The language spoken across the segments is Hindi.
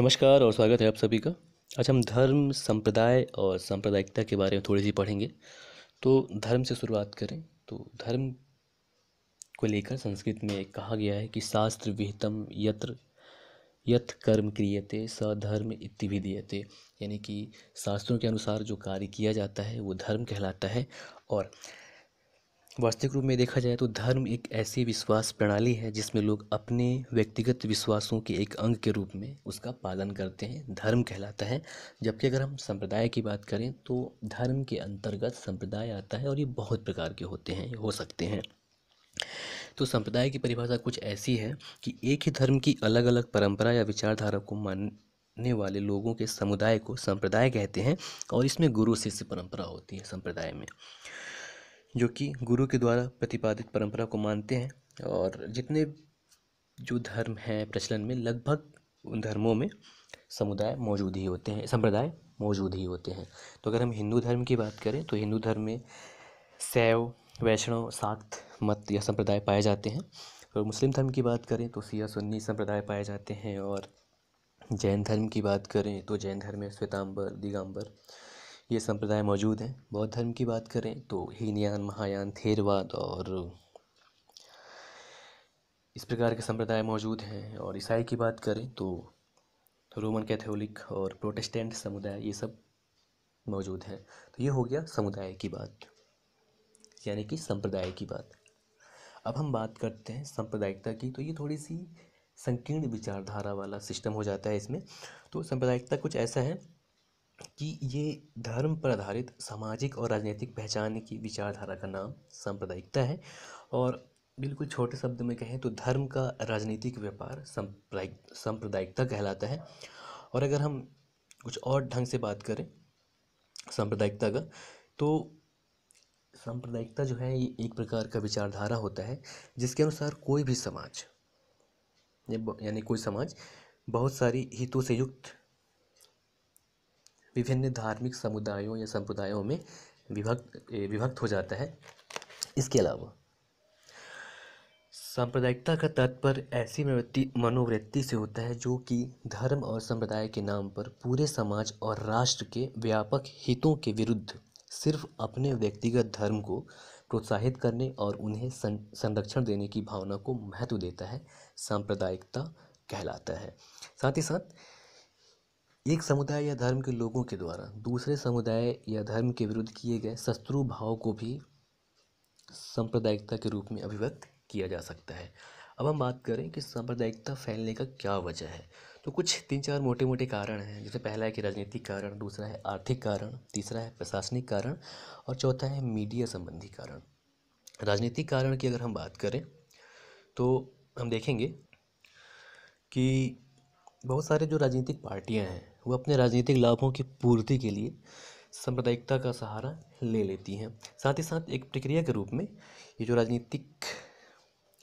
नमस्कार और स्वागत है आप सभी का आज हम धर्म संप्रदाय और सांप्रदायिकता के बारे में थोड़ी सी पढ़ेंगे तो धर्म से शुरुआत करें तो धर्म को लेकर संस्कृत में कहा गया है कि शास्त्र विहितम यत्र यथ कर्म क्रियते स धर्म इति विधीयते यानी कि शास्त्रों के अनुसार जो कार्य किया जाता है वो धर्म कहलाता है और वास्तविक रूप में देखा जाए तो धर्म एक ऐसी विश्वास प्रणाली है जिसमें लोग अपने व्यक्तिगत विश्वासों के एक अंग के रूप में उसका पालन करते हैं धर्म कहलाता है जबकि अगर हम संप्रदाय की बात करें तो धर्म के अंतर्गत संप्रदाय आता है और ये बहुत प्रकार के होते हैं हो सकते हैं तो संप्रदाय की परिभाषा कुछ ऐसी है कि एक ही धर्म की अलग अलग परंपरा या विचारधारा को मान मानने वाले लोगों के समुदाय को संप्रदाय कहते हैं और इसमें गुरु शिष्य परंपरा होती है संप्रदाय में जो कि गुरु के द्वारा प्रतिपादित परंपरा को मानते हैं और जितने जो धर्म हैं प्रचलन में लगभग उन धर्मों में समुदाय मौजूद ही होते हैं संप्रदाय मौजूद ही होते हैं तो अगर हम हिंदू धर्म की बात करें तो हिंदू धर्म में शैव वैष्णव साक्त मत या संप्रदाय पाए जाते हैं और मुस्लिम धर्म की बात करें तो सिया सुन्नी संप्रदाय पाए जाते हैं और जैन धर्म की बात करें तो जैन धर्म में श्वेतांबर दिगंबर ये संप्रदाय मौजूद हैं बौद्ध धर्म की बात करें तो हीनयान महायान थेरवाद और इस प्रकार के संप्रदाय मौजूद हैं और ईसाई की बात करें तो रोमन कैथोलिक और प्रोटेस्टेंट समुदाय ये सब मौजूद हैं तो ये हो गया समुदाय की बात यानी कि संप्रदाय की बात अब हम बात करते हैं सांप्रदायिकता की तो ये थोड़ी सी संकीर्ण विचारधारा वाला सिस्टम हो जाता है इसमें तो सांप्रदायिकता कुछ ऐसा है कि ये धर्म पर आधारित सामाजिक और राजनीतिक पहचान की विचारधारा का नाम सांप्रदायिकता है और बिल्कुल छोटे शब्द में कहें तो धर्म का राजनीतिक व्यापार सांप्रदायिक सांप्रदायिकता कहलाता है और अगर हम कुछ और ढंग से बात करें सांप्रदायिकता का तो सांप्रदायिकता जो है ये एक प्रकार का विचारधारा होता है जिसके अनुसार कोई भी समाज यानी कोई समाज बहुत सारी हितों से युक्त विभिन्न धार्मिक समुदायों या संप्रदायों में विभक्त विभक्त हो जाता है इसके अलावा सांप्रदायिकता का तात्पर्य ऐसी मनोवृत्ति से होता है जो कि धर्म और संप्रदाय के नाम पर पूरे समाज और राष्ट्र के व्यापक हितों के विरुद्ध सिर्फ अपने व्यक्तिगत धर्म को प्रोत्साहित करने और उन्हें संरक्षण देने की भावना को महत्व देता है सांप्रदायिकता कहलाता है साथ ही साथ एक समुदाय या धर्म के लोगों के द्वारा दूसरे समुदाय या धर्म के विरुद्ध किए गए शत्रु भाव को भी सांप्रदायिकता के रूप में अभिव्यक्त किया जा सकता है अब हम बात करें कि सांप्रदायिकता फैलने का क्या वजह है तो कुछ तीन चार मोटे मोटे कारण हैं जैसे पहला है कि राजनीतिक कारण दूसरा है आर्थिक कारण तीसरा है प्रशासनिक कारण और चौथा है मीडिया संबंधी कारण राजनीतिक कारण की अगर हम बात करें तो हम देखेंगे कि बहुत सारे जो राजनीतिक पार्टियां हैं वो अपने राजनीतिक लाभों की पूर्ति के लिए सांप्रदायिकता का सहारा ले लेती हैं साथ ही साथ एक प्रक्रिया के रूप में ये जो राजनीतिक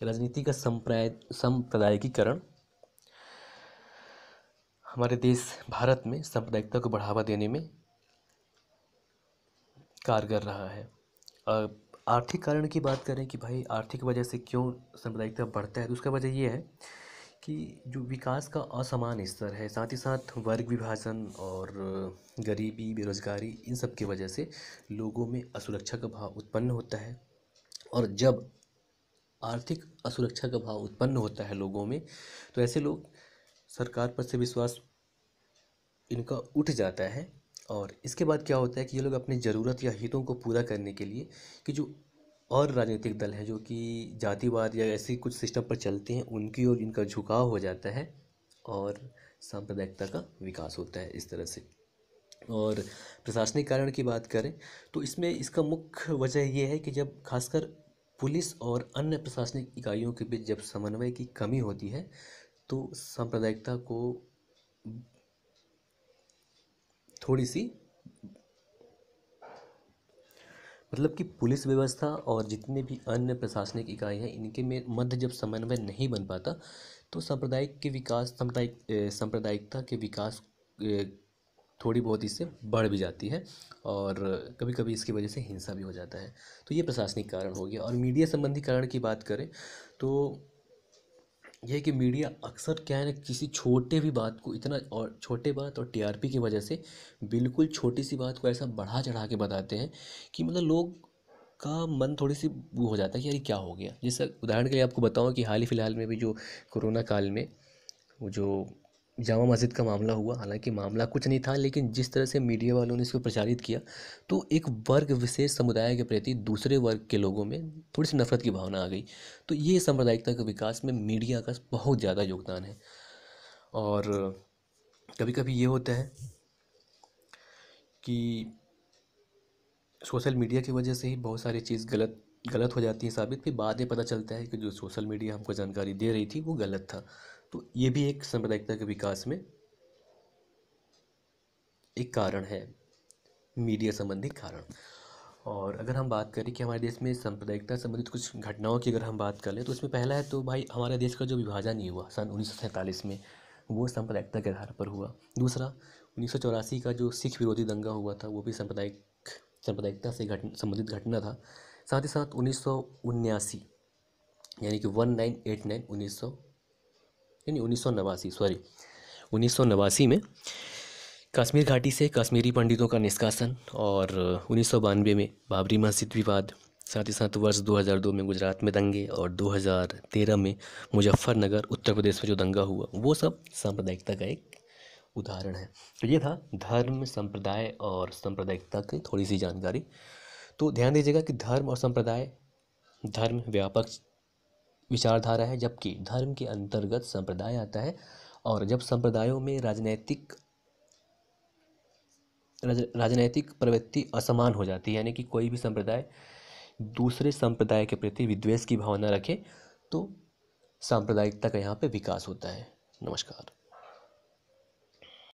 राजनीति का संप्राय सांप्रदायिकीकरण हमारे देश भारत में सांप्रदायिकता को बढ़ावा देने में कारगर रहा है आर्थिक कारण की बात करें कि भाई आर्थिक वजह से क्यों साम्प्रदायिकता बढ़ता है तो उसका वजह यह है कि जो विकास का असमान स्तर है साथ ही साथ वर्ग विभाजन और गरीबी बेरोज़गारी इन सब की वजह से लोगों में असुरक्षा का भाव उत्पन्न होता है और जब आर्थिक असुरक्षा का भाव उत्पन्न होता है लोगों में तो ऐसे लोग सरकार पर से विश्वास इनका उठ जाता है और इसके बाद क्या होता है कि ये लोग अपनी ज़रूरत या हितों को पूरा करने के लिए कि जो और राजनीतिक दल हैं जो कि जातिवाद या ऐसी कुछ सिस्टम पर चलते हैं उनकी ओर इनका झुकाव हो जाता है और सांप्रदायिकता का विकास होता है इस तरह से और प्रशासनिक कारण की बात करें तो इसमें इसका मुख्य वजह यह है कि जब खासकर पुलिस और अन्य प्रशासनिक इकाइयों के बीच जब समन्वय की कमी होती है तो सांप्रदायिकता को थोड़ी सी मतलब कि पुलिस व्यवस्था और जितने भी अन्य प्रशासनिक इकाई हैं इनके में मध्य जब समन्वय नहीं बन पाता तो सांप्रदायिक के विकास सांप्रदायिक सांप्रदायिकता के विकास थोड़ी बहुत इससे बढ़ भी जाती है और कभी कभी इसकी वजह से हिंसा भी हो जाता है तो ये प्रशासनिक कारण हो गया और मीडिया संबंधी कारण की बात करें तो यह कि मीडिया अक्सर क्या है ना किसी छोटे भी बात को इतना और छोटे बात और टीआरपी की वजह से बिल्कुल छोटी सी बात को ऐसा बढ़ा चढ़ा के बताते हैं कि मतलब लोग का मन थोड़ी सी वो हो जाता है कि यार क्या हो गया जैसे उदाहरण के लिए आपको बताऊँ कि हाल ही फ़िलहाल में भी जो कोरोना काल में वो जो जामा मस्जिद का मामला हुआ हालांकि मामला कुछ नहीं था लेकिन जिस तरह से मीडिया वालों ने इसको प्रचारित किया तो एक वर्ग विशेष समुदाय के प्रति दूसरे वर्ग के लोगों में थोड़ी सी नफरत की भावना आ गई तो ये साम्प्रदायिकता के विकास में मीडिया का बहुत ज़्यादा योगदान है और कभी कभी ये होता है कि सोशल मीडिया की वजह से ही बहुत सारी चीज़ गलत गलत हो जाती है साबित फिर बाद में पता चलता है कि जो सोशल मीडिया हमको जानकारी दे रही थी वो गलत था तो ये भी एक सांप्रदायिकता के विकास में एक कारण है मीडिया संबंधी कारण और अगर हम बात करें कि हमारे देश में सांप्रदायिकता संबंधित कुछ घटनाओं की अगर हम बात कर लें तो उसमें पहला है तो भाई हमारे देश का जो विभाजन ही हुआ सन उन्नीस में वो सांप्रदायिकता के आधार पर हुआ दूसरा उन्नीस का जो सिख विरोधी दंगा हुआ था वो भी सांप्रदायिक सांप्रदायिकता से घट संबंधित घटना था साथ ही साथ उन्नीस यानी कि वन नाइन एट नाइन उन्नीस सौ यानी उन्नीस सौ नवासी सॉरी उन्नीस सौ नवासी में कश्मीर घाटी से कश्मीरी पंडितों का निष्कासन और उन्नीस सौ बानवे में बाबरी मस्जिद विवाद साथ ही साथ वर्ष 2002 में गुजरात में दंगे और 2013 में मुजफ्फरनगर उत्तर प्रदेश में जो दंगा हुआ वो सब सांप्रदायिकता का एक उदाहरण है तो ये था धर्म संप्रदाय और सांप्रदायिकता की थोड़ी सी जानकारी तो ध्यान दीजिएगा कि धर्म और संप्रदाय धर्म व्यापक विचारधारा है जबकि धर्म के अंतर्गत संप्रदाय आता है और जब संप्रदायों में राजनैतिक राजनैतिक प्रवृत्ति असमान हो जाती है यानी कि कोई भी संप्रदाय दूसरे संप्रदाय के प्रति विद्वेष की भावना रखे तो सांप्रदायिकता का यहाँ पे विकास होता है नमस्कार